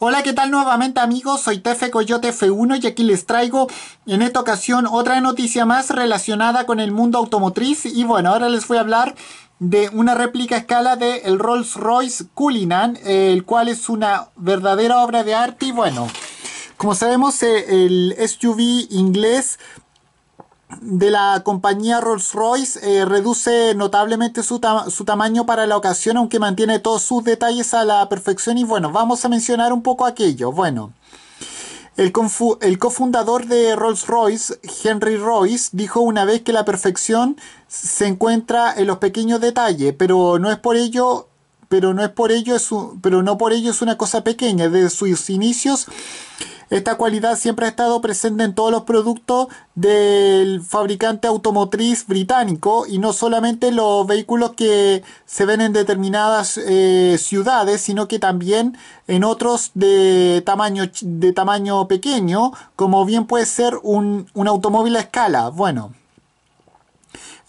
Hola, ¿qué tal nuevamente amigos? Soy Tefe Coyote F1 y aquí les traigo en esta ocasión otra noticia más relacionada con el mundo automotriz y bueno, ahora les voy a hablar de una réplica a escala del Rolls Royce Cullinan, el cual es una verdadera obra de arte y bueno, como sabemos eh, el SUV inglés de la compañía Rolls-Royce eh, reduce notablemente su, tamaño para la ocasión, aunque mantiene todos sus detalles a la perfección. Y bueno, vamos a mencionar un poco aquello. Bueno, el, el cofundador de Rolls-Royce, Henry Royce, dijo una vez que la perfección se encuentra en los pequeños detalles, pero no es por ello pero no es por ello es pero no por ello es una cosa pequeña desde sus inicios esta cualidad siempre ha estado presente en todos los productos del fabricante automotriz británico y no solamente los vehículos que se ven en determinadas eh, ciudades, sino que también en otros de tamaño, de tamaño pequeño, como bien puede ser un, un automóvil a escala. Bueno.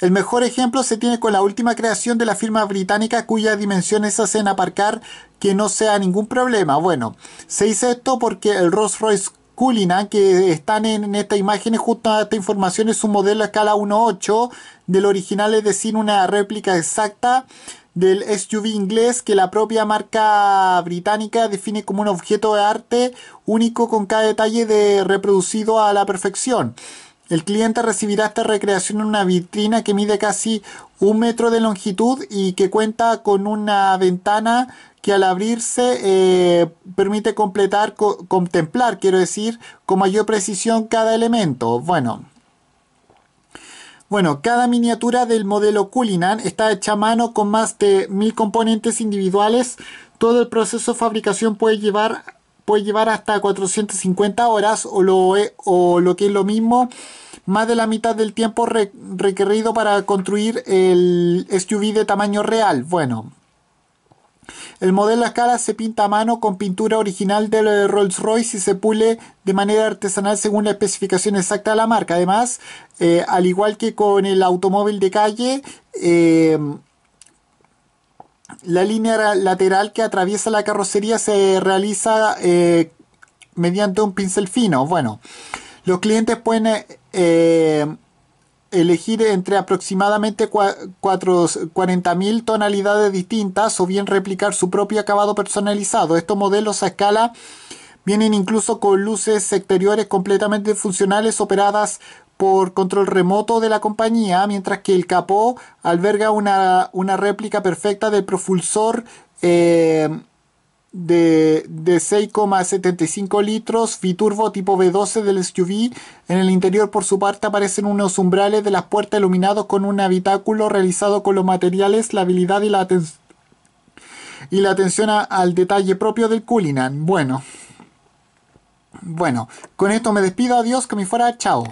El mejor ejemplo se tiene con la última creación de la firma británica cuyas dimensiones hacen aparcar que no sea ningún problema. Bueno, se dice esto porque el Rolls Royce Cullinan que están en, esta imagen justo a esta información es un modelo a escala 1.8 del original, es decir, una réplica exacta del SUV inglés que la propia marca británica define como un objeto de arte único con cada detalle de reproducido a la perfección. El cliente recibirá esta recreación en una vitrina que mide casi un metro de longitud y que cuenta con una ventana que al abrirse eh, permite completar, contemplar, quiero decir, con mayor precisión cada elemento. Bueno. Bueno, cada miniatura del modelo Cullinan está hecha a mano con más de mil componentes individuales. Todo el proceso de fabricación puede llevar puede llevar hasta 450 horas o lo, o lo que es lo mismo, más de la mitad del tiempo requerido para construir el SUV de tamaño real. Bueno, el modelo a escala se pinta a mano con pintura original de eh, Rolls Royce y se pule de manera artesanal según la especificación exacta de la marca. Además, eh, al igual que con el automóvil de calle, eh, la línea lateral que atraviesa la carrocería se realiza eh, mediante un pincel fino. Bueno, los clientes pueden eh, elegir entre aproximadamente 40.000 tonalidades distintas o bien replicar su propio acabado personalizado. Estos modelos a escala Vienen incluso con luces exteriores completamente funcionales operadas por control remoto de la compañía, mientras que el capó alberga una, réplica perfecta del propulsor eh, de, 6,75 litros Fiturbo tipo V12 del SUV. En el interior, por su parte, aparecen unos umbrales de las puertas iluminados con un habitáculo realizado con los materiales, la habilidad y la, y la atención al detalle propio del Cullinan. Bueno. Bueno, con esto me despido. Adiós, que me fuera. Chao.